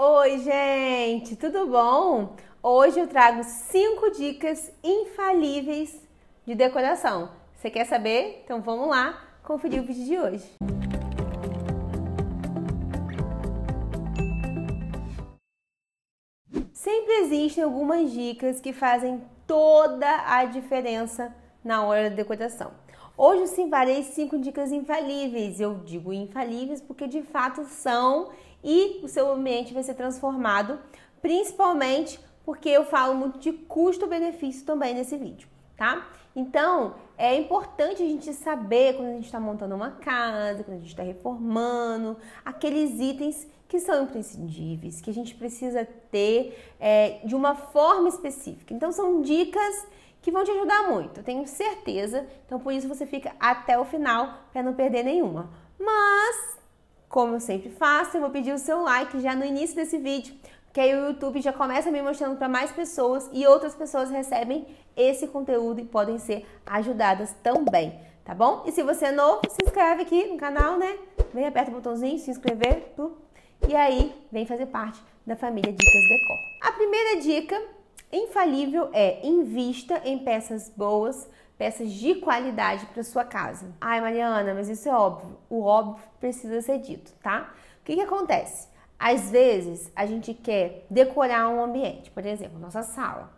Oi, gente, tudo bom? Hoje eu trago 5 dicas infalíveis de decoração. Você quer saber? Então vamos lá conferir o vídeo de hoje. Sempre existem algumas dicas que fazem toda a diferença na hora da decoração. Hoje eu simparei 5 dicas infalíveis. Eu digo infalíveis porque de fato são e o seu ambiente vai ser transformado, principalmente porque eu falo muito de custo-benefício também nesse vídeo, tá? Então, é importante a gente saber quando a gente está montando uma casa, quando a gente está reformando, aqueles itens que são imprescindíveis, que a gente precisa ter é, de uma forma específica. Então, são dicas que vão te ajudar muito, eu tenho certeza. Então, por isso você fica até o final para não perder nenhuma. Mas como eu sempre faço, eu vou pedir o seu like já no início desse vídeo, que aí o YouTube já começa me mostrando para mais pessoas e outras pessoas recebem esse conteúdo e podem ser ajudadas também, tá bom? E se você é novo, se inscreve aqui no canal, né? Vem, aperta o botãozinho, se inscrever, e aí vem fazer parte da família Dicas Decor. A primeira dica infalível é invista em peças boas, peças de qualidade para sua casa. Ai, Mariana, mas isso é óbvio. O óbvio precisa ser dito, tá? O que, que acontece? Às vezes a gente quer decorar um ambiente, por exemplo, nossa sala.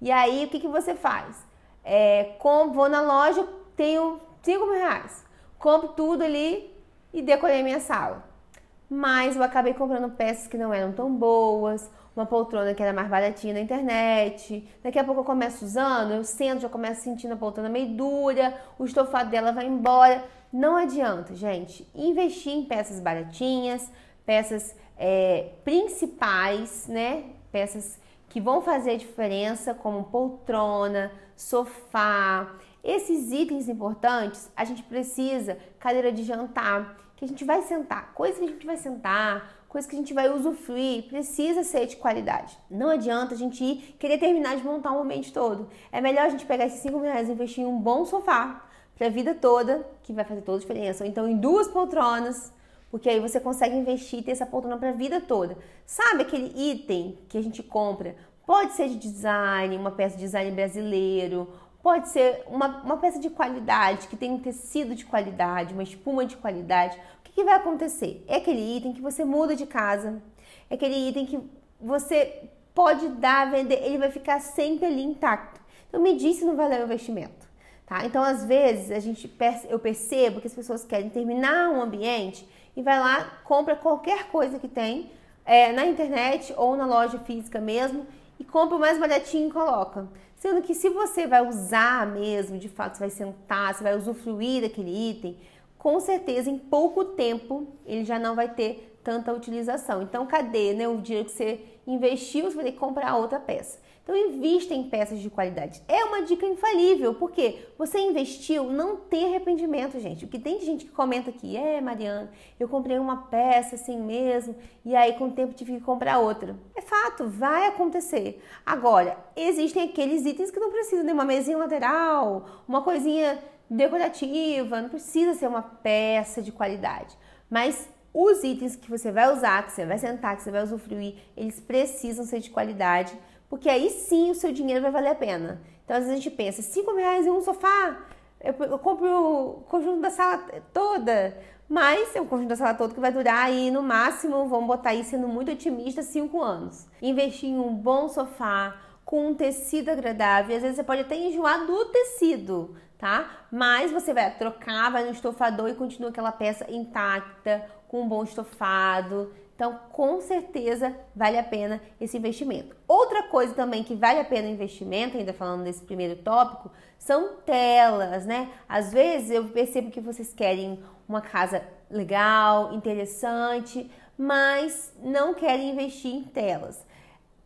E aí o que, que você faz? É, com, vou na loja, tenho 5 mil reais, compro tudo ali e decorei minha sala mas eu acabei comprando peças que não eram tão boas, uma poltrona que era mais baratinha na internet. Daqui a pouco eu começo usando, eu sento, já começo sentindo a poltrona meio dura, o estofado dela vai embora. Não adianta, gente. Investir em peças baratinhas, peças é, principais, né? Peças que vão fazer a diferença, como poltrona, sofá. Esses itens importantes a gente precisa, cadeira de jantar que a gente vai sentar, coisa que a gente vai sentar, coisa que a gente vai usufruir, precisa ser de qualidade. Não adianta a gente ir querer terminar de montar um ambiente todo. É melhor a gente pegar esses 5 mil reais e investir em um bom sofá para a vida toda, que vai fazer toda a diferença. Ou então em duas poltronas, porque aí você consegue investir e ter essa poltrona para a vida toda. Sabe aquele item que a gente compra? Pode ser de design, uma peça de design brasileiro, Pode ser uma, uma peça de qualidade, que tem um tecido de qualidade, uma espuma de qualidade. O que, que vai acontecer? É aquele item que você muda de casa, é aquele item que você pode dar, vender, ele vai ficar sempre ali intacto. Então me disse no valeu o investimento. Tá? Então, às vezes, a gente perce... eu percebo que as pessoas querem terminar um ambiente e vai lá, compra qualquer coisa que tem é, na internet ou na loja física mesmo e compra o mais baratinho e coloca. Sendo que se você vai usar mesmo, de fato, você vai sentar, você vai usufruir daquele item, com certeza em pouco tempo ele já não vai ter tanta utilização. Então, cadê né, o dinheiro que você investiu? Você vai ter que comprar outra peça. Então invista em peças de qualidade. É uma dica infalível, porque você investiu, não tem arrependimento, gente. O que tem de gente que comenta aqui, é, Mariana, eu comprei uma peça assim mesmo, e aí com o tempo tive que comprar outra. É fato, vai acontecer. Agora, existem aqueles itens que não precisam de uma mesinha lateral, uma coisinha decorativa, não precisa ser uma peça de qualidade. Mas os itens que você vai usar, que você vai sentar, que você vai usufruir, eles precisam ser de qualidade porque aí sim o seu dinheiro vai valer a pena. Então às vezes a gente pensa, 5 reais em um sofá, eu, eu compro o conjunto da sala toda. Mas é um conjunto da sala toda que vai durar aí no máximo, vamos botar aí sendo muito otimista, 5 anos. Investir em um bom sofá, com um tecido agradável. Às vezes você pode até enjoar do tecido, tá? Mas você vai trocar, vai no estofador e continua aquela peça intacta, com um bom estofado. Então, com certeza vale a pena esse investimento. Outra coisa também que vale a pena o investimento, ainda falando desse primeiro tópico, são telas, né? Às vezes eu percebo que vocês querem uma casa legal, interessante, mas não querem investir em telas.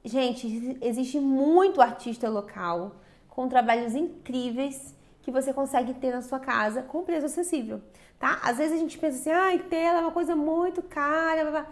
Gente, existe muito artista local com trabalhos incríveis que você consegue ter na sua casa com preço acessível, tá? Às vezes a gente pensa assim, ai, tela é uma coisa muito cara, blá, blá.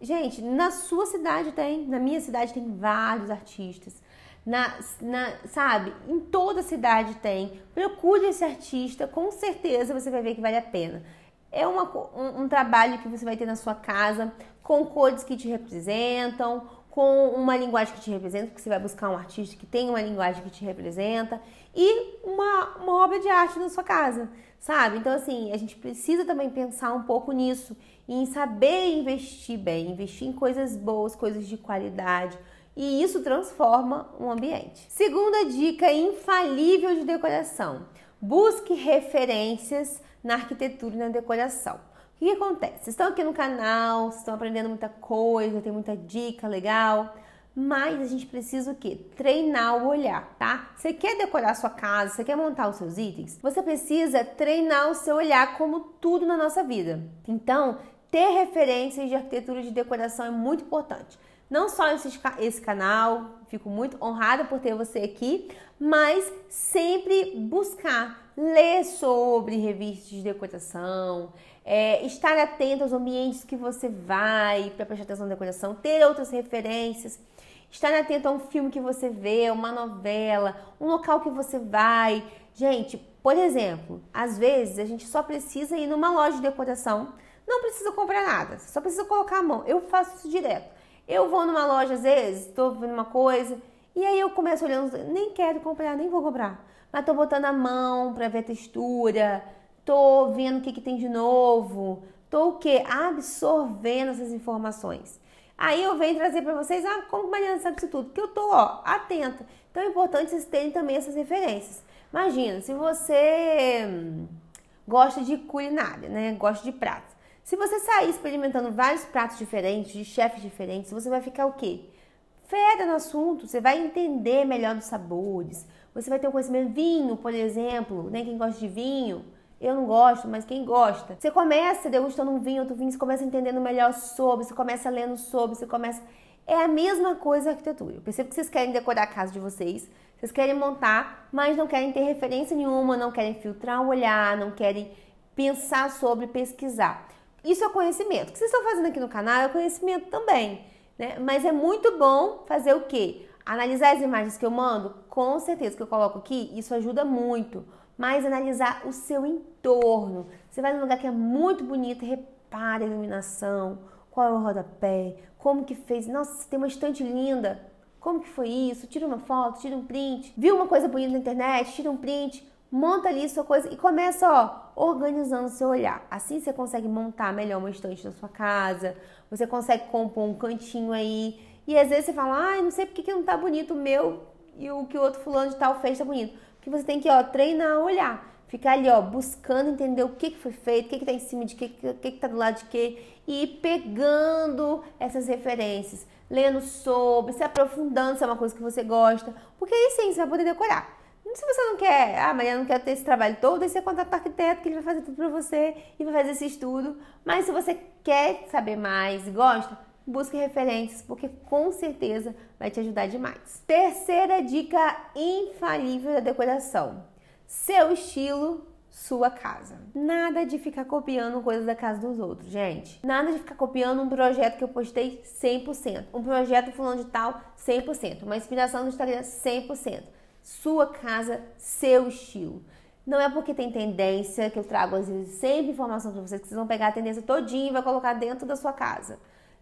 Gente, na sua cidade tem, na minha cidade tem vários artistas. Na, na, sabe, em toda cidade tem. Procure esse artista, com certeza você vai ver que vale a pena. É uma, um, um trabalho que você vai ter na sua casa, com cores que te representam, com uma linguagem que te representa, porque você vai buscar um artista que tem uma linguagem que te representa e uma, uma obra de arte na sua casa, sabe? Então, assim, a gente precisa também pensar um pouco nisso e em saber investir bem, investir em coisas boas, coisas de qualidade. E isso transforma um ambiente. Segunda dica infalível de decoração: busque referências na arquitetura e na decoração. O que, que acontece? Estão aqui no canal, estão aprendendo muita coisa, tem muita dica legal, mas a gente precisa o quê? Treinar o olhar, tá? Você quer decorar sua casa, você quer montar os seus itens, você precisa treinar o seu olhar como tudo na nossa vida. Então, ter referências de arquitetura de decoração é muito importante. Não só esse, esse canal, fico muito honrada por ter você aqui, mas sempre buscar ler sobre revistas de decoração, é, estar atento aos ambientes que você vai para prestar atenção na decoração, ter outras referências, estar atento a um filme que você vê, uma novela, um local que você vai. Gente, por exemplo, às vezes a gente só precisa ir numa loja de decoração, não precisa comprar nada, só precisa colocar a mão. Eu faço isso direto. Eu vou numa loja às vezes, estou vendo uma coisa, e aí eu começo olhando, nem quero comprar, nem vou comprar. Mas tô botando a mão pra ver a textura, tô vendo o que, que tem de novo, tô o quê? Absorvendo essas informações. Aí eu venho trazer para vocês, ah, como Mariana sabe isso tudo? Que eu tô, ó, atenta. Então é importante vocês terem também essas referências. Imagina, se você hum, gosta de culinária, né? Gosta de pratos. Se você sair experimentando vários pratos diferentes, de chefes diferentes, você vai ficar o quê? fera no assunto, você vai entender melhor dos sabores, você vai ter um conhecimento vinho, por exemplo, né? Quem gosta de vinho, eu não gosto, mas quem gosta? Você começa degustando um vinho, outro vinho, você começa entendendo melhor sobre, você começa lendo sobre, você começa. É a mesma coisa a arquitetura. Eu percebo que vocês querem decorar a casa de vocês, vocês querem montar, mas não querem ter referência nenhuma, não querem filtrar o olhar, não querem pensar sobre, pesquisar. Isso é conhecimento. O que vocês estão fazendo aqui no canal é conhecimento também né? Mas é muito bom fazer o quê? Analisar as imagens que eu mando, com certeza que eu coloco aqui, isso ajuda muito. Mas analisar o seu entorno. Você vai num lugar que é muito bonito, repara a iluminação, qual é o rodapé, como que fez. Nossa, tem uma estante linda. Como que foi isso? Tira uma foto, tira um print. Viu uma coisa bonita na internet? Tira um print. Monta ali sua coisa e começa, ó, organizando seu olhar. Assim você consegue montar melhor uma estante na sua casa, você consegue compor um cantinho aí. E às vezes você fala, ai, ah, não sei porque que não tá bonito o meu e o que o outro fulano de tal fez tá bonito. Porque você tem que, ó, treinar a olhar. Ficar ali, ó, buscando entender o que, que foi feito, o que, que tá em cima de que, o que, que tá do lado de que. E ir pegando essas referências, lendo sobre, se aprofundando se é uma coisa que você gosta. Porque aí sim você vai poder decorar. Se você não quer, ah, eu não quero ter esse trabalho todo, aí você contrata o arquiteto que ele vai fazer tudo para você e vai fazer esse estudo. Mas se você quer saber mais e gosta, busque referências, porque com certeza vai te ajudar demais. Terceira dica infalível da decoração: seu estilo, sua casa. Nada de ficar copiando coisas da casa dos outros, gente. Nada de ficar copiando um projeto que eu postei 100%, um projeto fulano de tal 100%, uma inspiração no Instagram 100% sua casa, seu estilo. Não é porque tem tendência, que eu trago às vezes sempre informação para vocês, que vocês vão pegar a tendência todinha e vai colocar dentro da sua casa.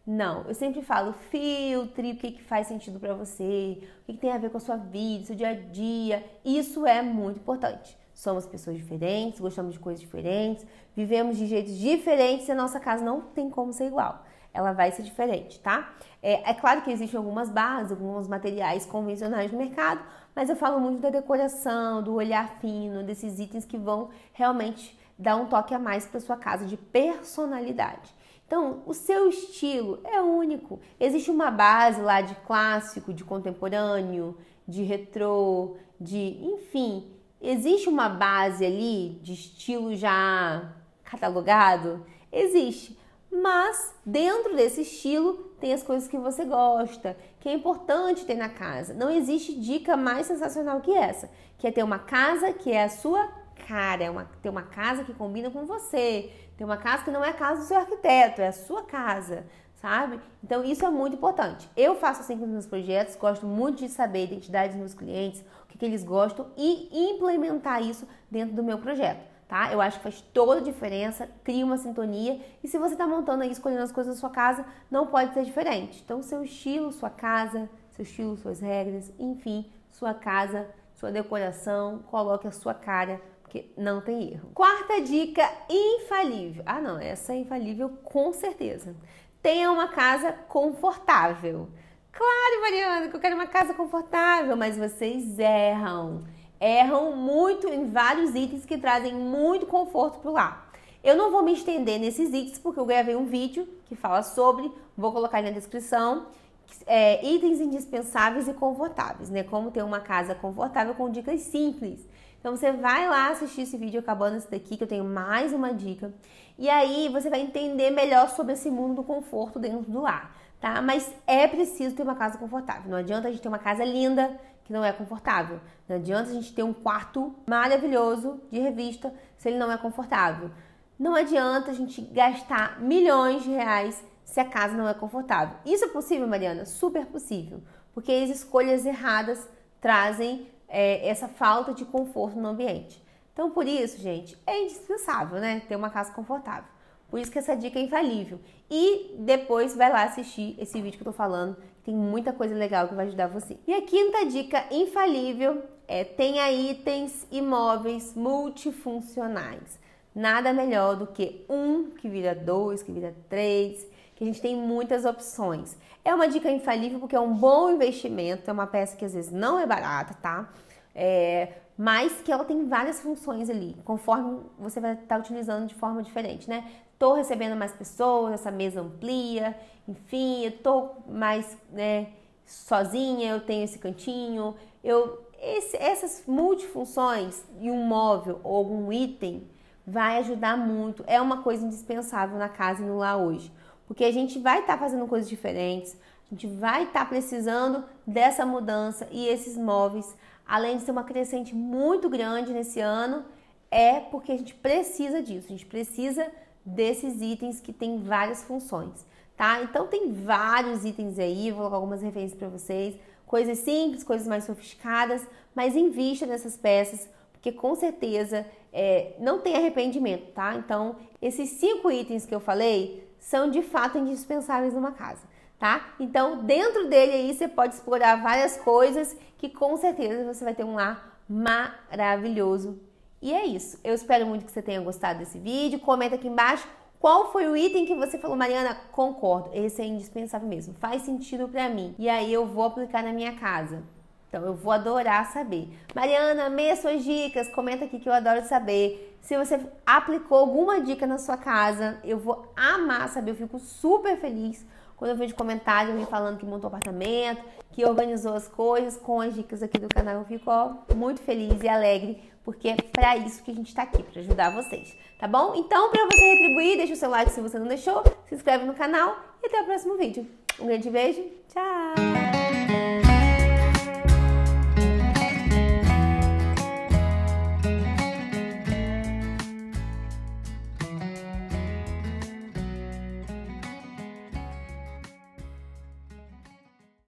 Não, eu sempre falo, filtre o que, que faz sentido para você, o que, que, tem a ver com a sua vida, seu dia a dia. Isso é muito importante. Somos pessoas diferentes, gostamos de coisas diferentes, vivemos de jeitos diferentes e a nossa casa não tem como ser igual ela vai ser diferente, tá? É, é claro que existem algumas bases, alguns materiais convencionais no mercado, mas eu falo muito da decoração, do olhar fino, desses itens que vão realmente dar um toque a mais para sua casa de personalidade. Então, o seu estilo é único. Existe uma base lá de clássico, de contemporâneo, de retrô, de, enfim, existe uma base ali de estilo já catalogado? Existe, mas dentro desse estilo tem as coisas que você gosta, que é importante ter na casa. Não existe dica mais sensacional que essa, que é ter uma casa que é a sua cara, é uma, ter uma casa que combina com você, ter uma casa que não é a casa do seu arquiteto, é a sua casa, sabe? Então isso é muito importante. Eu faço assim com os meus projetos, gosto muito de saber a identidade dos meus clientes, o que, que eles gostam e implementar isso dentro do meu projeto tá? Eu acho que faz toda a diferença, cria uma sintonia. E se você está montando aí, escolhendo as coisas na sua casa, não pode ser diferente. Então, seu estilo, sua casa, seu estilo, suas regras, enfim, sua casa, sua decoração, coloque a sua cara, porque não tem erro. Quarta dica infalível. Ah, não, essa é infalível com certeza. Tenha uma casa confortável. Claro, Mariana, que eu quero uma casa confortável, mas vocês erram erram muito em vários itens que trazem muito conforto para o lar. Eu não vou me estender nesses itens porque eu gravei um vídeo que fala sobre, vou colocar na descrição. É, itens indispensáveis e confortáveis, né? Como ter uma casa confortável com dicas simples. Então você vai lá assistir esse vídeo acabando esse daqui, que eu tenho mais uma dica. E aí você vai entender melhor sobre esse mundo do conforto dentro do lar, tá? Mas é preciso ter uma casa confortável. Não adianta a gente ter uma casa linda que não é confortável. Não adianta a gente ter um quarto maravilhoso de revista se ele não é confortável. Não adianta a gente gastar milhões de reais se a casa não é confortável. Isso é possível, Mariana? Super possível. Porque as escolhas erradas trazem é, essa falta de conforto no ambiente. Então, por isso, gente, é indispensável, né? Ter uma casa confortável. Por isso que essa dica é infalível. E depois vai lá assistir esse vídeo que eu tô falando, tem muita coisa legal que vai ajudar você. E a quinta dica infalível é tenha itens imóveis multifuncionais. Nada melhor do que um que vira dois, que vira três, que a gente tem muitas opções. É uma dica infalível porque é um bom investimento, é uma peça que às vezes não é barata, tá? É, mas que ela tem várias funções ali, conforme você vai estar tá utilizando de forma diferente, né? estou recebendo mais pessoas, essa mesa amplia, enfim, eu estou mais né, sozinha, eu tenho esse cantinho, eu esse, essas multifunções e um móvel ou algum item vai ajudar muito. É uma coisa indispensável na casa e no lar hoje, porque a gente vai estar tá fazendo coisas diferentes, a gente vai estar tá precisando dessa mudança e esses móveis, além de ser uma crescente muito grande nesse ano, é porque a gente precisa disso, a gente precisa desses itens que tem várias funções, tá? Então tem vários itens aí, vou colocar algumas referências para vocês, coisas simples, coisas mais sofisticadas, mas invista nessas peças, porque com certeza é, não tem arrependimento, tá? Então esses cinco itens que eu falei são de fato indispensáveis numa casa. Tá? Então, dentro dele aí você pode explorar várias coisas que com certeza você vai ter um lar maravilhoso e é isso. Eu espero muito que você tenha gostado desse vídeo. Comenta aqui embaixo qual foi o item que você falou, Mariana? Concordo, esse é indispensável mesmo. Faz sentido para mim. E aí eu vou aplicar na minha casa. Então eu vou adorar saber. Mariana, amei as suas dicas. Comenta aqui que eu adoro saber. Se você aplicou alguma dica na sua casa, eu vou amar saber. Eu fico super feliz quando eu vejo comentário me falando que montou apartamento, que organizou as coisas com as dicas aqui do canal. Eu fico ó, muito feliz e alegre porque é para isso que a gente está aqui, para ajudar vocês, tá bom? Então, para você retribuir, deixa o seu like se você não deixou, se inscreve no canal e até o próximo vídeo. Um grande beijo, tchau!